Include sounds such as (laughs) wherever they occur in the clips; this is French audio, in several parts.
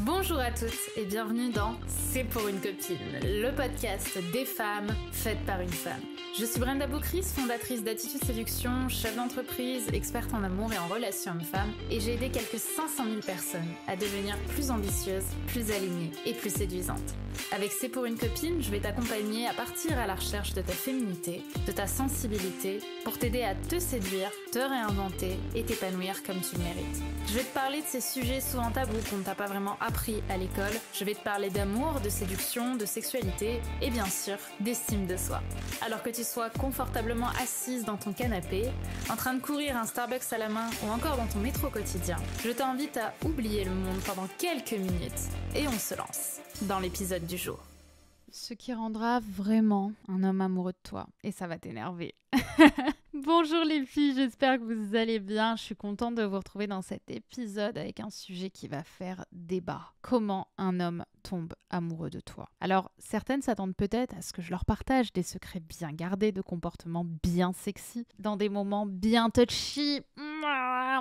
Bonjour à toutes et bienvenue dans C'est pour une copine, le podcast des femmes faites par une femme. Je suis Brenda Boucris, fondatrice d'Attitude Séduction, chef d'entreprise, experte en amour et en relations hommes-femmes, et j'ai aidé quelques 500 000 personnes à devenir plus ambitieuses, plus alignées et plus séduisantes. Avec C'est pour une copine, je vais t'accompagner à partir à la recherche de ta féminité, de ta sensibilité, pour t'aider à te séduire, te réinventer et t'épanouir comme tu le mérites. Je vais te parler de ces sujets souvent tabous qu'on ne t'a pas vraiment appris à l'école. Je vais te parler d'amour, de séduction, de sexualité et bien sûr d'estime de soi. Alors que tu sois confortablement assise dans ton canapé, en train de courir un Starbucks à la main ou encore dans ton métro quotidien, je t'invite à oublier le monde pendant quelques minutes et on se lance dans l'épisode du jour ce qui rendra vraiment un homme amoureux de toi. Et ça va t'énerver. (laughs) Bonjour les filles, j'espère que vous allez bien. Je suis contente de vous retrouver dans cet épisode avec un sujet qui va faire débat. Comment un homme tombe amoureux de toi Alors, certaines s'attendent peut-être à ce que je leur partage des secrets bien gardés de comportements bien sexy dans des moments bien touchy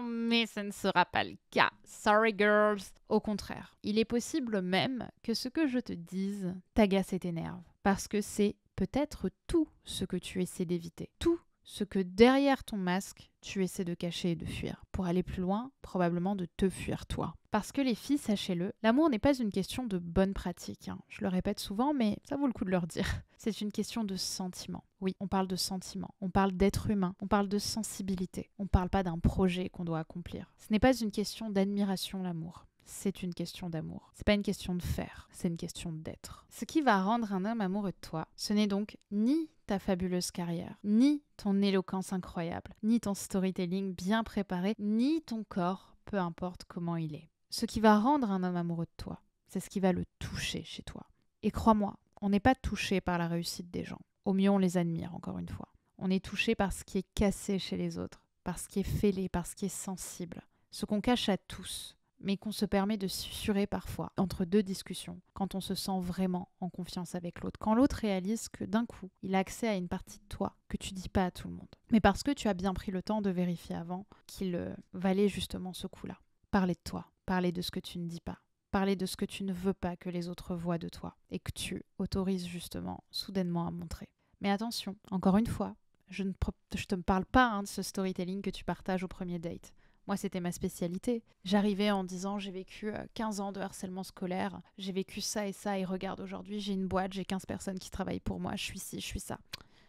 mais ce ne sera pas le cas. Sorry girls. Au contraire, il est possible même que ce que je te dise t'agace et t'énerve, parce que c'est peut-être tout ce que tu essaies d'éviter, tout ce que derrière ton masque, tu essaies de cacher et de fuir. Pour aller plus loin, probablement de te fuir toi. Parce que les filles, sachez-le, l'amour n'est pas une question de bonne pratique. Hein. Je le répète souvent, mais ça vaut le coup de leur dire. (laughs) C'est une question de sentiment. Oui, on parle de sentiment, on parle d'être humain, on parle de sensibilité. On parle pas d'un projet qu'on doit accomplir. Ce n'est pas une question d'admiration, l'amour c'est une question d'amour. C'est pas une question de faire, c'est une question d'être. Ce qui va rendre un homme amoureux de toi, ce n'est donc ni ta fabuleuse carrière, ni ton éloquence incroyable, ni ton storytelling bien préparé, ni ton corps, peu importe comment il est. Ce qui va rendre un homme amoureux de toi, c'est ce qui va le toucher chez toi. Et crois-moi, on n'est pas touché par la réussite des gens. Au mieux, on les admire, encore une fois. On est touché par ce qui est cassé chez les autres, par ce qui est fêlé, par ce qui est sensible, ce qu'on cache à tous, mais qu'on se permet de susurrer parfois entre deux discussions, quand on se sent vraiment en confiance avec l'autre, quand l'autre réalise que d'un coup, il a accès à une partie de toi que tu dis pas à tout le monde, mais parce que tu as bien pris le temps de vérifier avant qu'il euh, valait justement ce coup-là. Parler de toi, parler de ce que tu ne dis pas, parler de ce que tu ne veux pas que les autres voient de toi et que tu autorises justement soudainement à montrer. Mais attention, encore une fois, je ne te parle pas hein, de ce storytelling que tu partages au premier date. Moi, c'était ma spécialité. J'arrivais en disant j'ai vécu 15 euh, ans de harcèlement scolaire, j'ai vécu ça et ça, et regarde, aujourd'hui, j'ai une boîte, j'ai 15 personnes qui travaillent pour moi, je suis ci, je suis ça.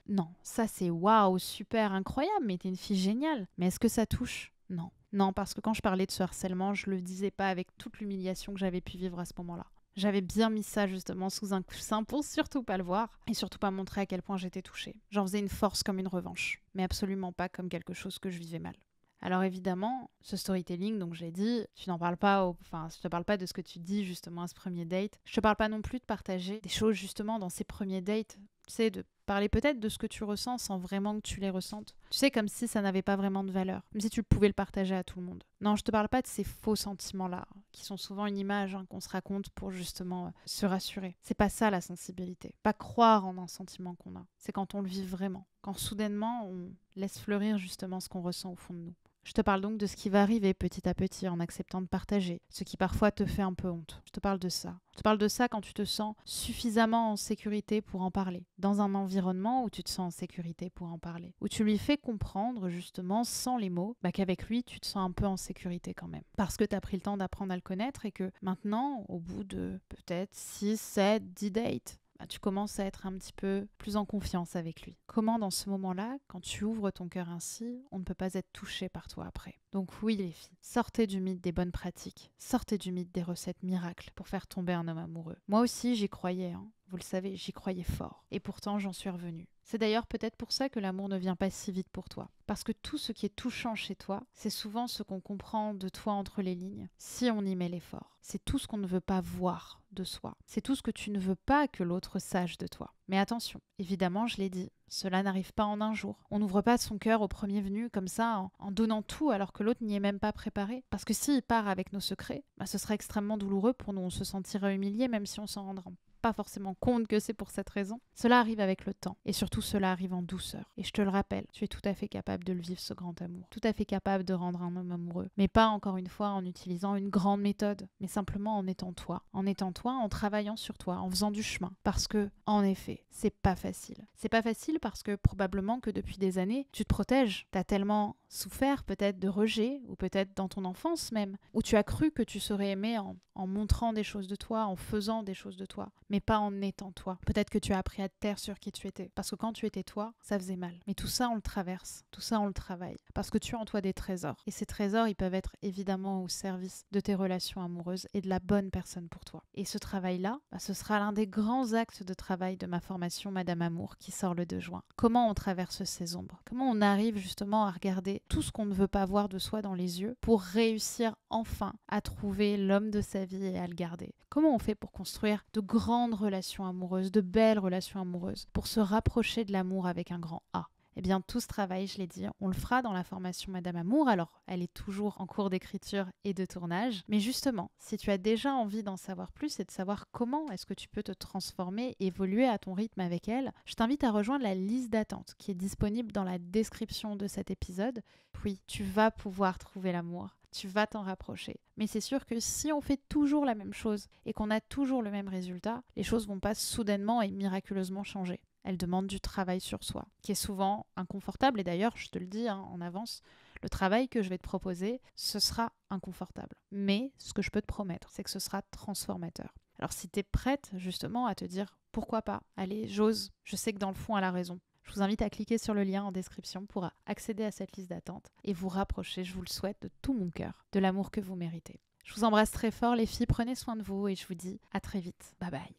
Non, ça c'est waouh, super, incroyable, mais t'es une fille géniale. Mais est-ce que ça touche Non. Non, parce que quand je parlais de ce harcèlement, je le disais pas avec toute l'humiliation que j'avais pu vivre à ce moment-là. J'avais bien mis ça justement sous un coussin pour surtout pas le voir et surtout pas montrer à quel point j'étais touchée. J'en faisais une force comme une revanche, mais absolument pas comme quelque chose que je vivais mal. Alors évidemment, ce storytelling, donc j'ai dit, tu n'en parles pas, enfin, je te parle pas de ce que tu dis justement à ce premier date. Je te parle pas non plus de partager des choses justement dans ces premiers dates. C'est de parler peut-être de ce que tu ressens sans vraiment que tu les ressentes. Tu sais, comme si ça n'avait pas vraiment de valeur, comme si tu pouvais le partager à tout le monde. Non, je te parle pas de ces faux sentiments-là, qui sont souvent une image hein, qu'on se raconte pour justement euh, se rassurer. C'est pas ça la sensibilité. Pas croire en un sentiment qu'on a. C'est quand on le vit vraiment. Quand soudainement, on laisse fleurir justement ce qu'on ressent au fond de nous. Je te parle donc de ce qui va arriver petit à petit en acceptant de partager, ce qui parfois te fait un peu honte. Je te parle de ça. Je te parle de ça quand tu te sens suffisamment en sécurité pour en parler, dans un environnement où tu te sens en sécurité pour en parler, où tu lui fais comprendre justement sans les mots bah, qu'avec lui tu te sens un peu en sécurité quand même. Parce que tu as pris le temps d'apprendre à le connaître et que maintenant, au bout de peut-être 6, 7, 10 dates, bah, tu commences à être un petit peu plus en confiance avec lui. Comment dans ce moment-là, quand tu ouvres ton cœur ainsi, on ne peut pas être touché par toi après Donc oui les filles, sortez du mythe des bonnes pratiques, sortez du mythe des recettes miracles pour faire tomber un homme amoureux. Moi aussi j'y croyais, hein. Vous le savez, j'y croyais fort. Et pourtant, j'en suis revenue. C'est d'ailleurs peut-être pour ça que l'amour ne vient pas si vite pour toi. Parce que tout ce qui est touchant chez toi, c'est souvent ce qu'on comprend de toi entre les lignes, si on y met l'effort. C'est tout ce qu'on ne veut pas voir de soi. C'est tout ce que tu ne veux pas que l'autre sache de toi. Mais attention, évidemment, je l'ai dit, cela n'arrive pas en un jour. On n'ouvre pas son cœur au premier venu comme ça, en, donnant tout alors que l'autre n'y est même pas préparé. Parce que s'il part avec nos secrets, bah, ce serait extrêmement douloureux pour nous. On se sentirait humilié même si on s'en rendra pas forcément compte que c'est pour cette raison. Cela arrive avec le temps et surtout cela arrive en douceur. Et je te le rappelle, tu es tout à fait capable de le vivre ce grand amour, tout à fait capable de rendre un homme amoureux, mais pas encore une fois en utilisant une grande méthode, mais simplement en étant toi, en étant toi, en travaillant sur toi, en faisant du chemin. Parce que, en effet, c'est pas facile. C'est pas facile parce que probablement que depuis des années, tu te protèges. T'as tellement souffert peut-être de rejet ou peut-être dans ton enfance même, où tu as cru que tu serais aimé en, en montrant des choses de toi, en faisant des choses de toi mais pas en étant toi. Peut-être que tu as appris à te taire sur qui tu étais, parce que quand tu étais toi, ça faisait mal. Mais tout ça, on le traverse, tout ça, on le travaille, parce que tu as en toi des trésors. Et ces trésors, ils peuvent être évidemment au service de tes relations amoureuses et de la bonne personne pour toi. Et ce travail-là, bah, ce sera l'un des grands actes de travail de ma formation Madame Amour qui sort le 2 juin. Comment on traverse ces ombres Comment on arrive justement à regarder tout ce qu'on ne veut pas voir de soi dans les yeux pour réussir enfin à trouver l'homme de sa vie et à le garder Comment on fait pour construire de grandes relations amoureuses, de belles relations amoureuses, pour se rapprocher de l'amour avec un grand A eh bien, tout ce travail, je l'ai dit, on le fera dans la formation Madame Amour. Alors, elle est toujours en cours d'écriture et de tournage. Mais justement, si tu as déjà envie d'en savoir plus et de savoir comment est-ce que tu peux te transformer, évoluer à ton rythme avec elle, je t'invite à rejoindre la liste d'attente qui est disponible dans la description de cet épisode. Puis, tu vas pouvoir trouver l'amour tu vas t'en rapprocher. Mais c'est sûr que si on fait toujours la même chose et qu'on a toujours le même résultat, les choses vont pas soudainement et miraculeusement changer. Elles demandent du travail sur soi, qui est souvent inconfortable. Et d'ailleurs, je te le dis hein, en avance, le travail que je vais te proposer, ce sera inconfortable. Mais ce que je peux te promettre, c'est que ce sera transformateur. Alors si tu es prête justement à te dire pourquoi pas, allez, j'ose, je sais que dans le fond, elle a raison. Je vous invite à cliquer sur le lien en description pour accéder à cette liste d'attente et vous rapprocher, je vous le souhaite de tout mon cœur, de l'amour que vous méritez. Je vous embrasse très fort les filles, prenez soin de vous et je vous dis à très vite. Bye bye.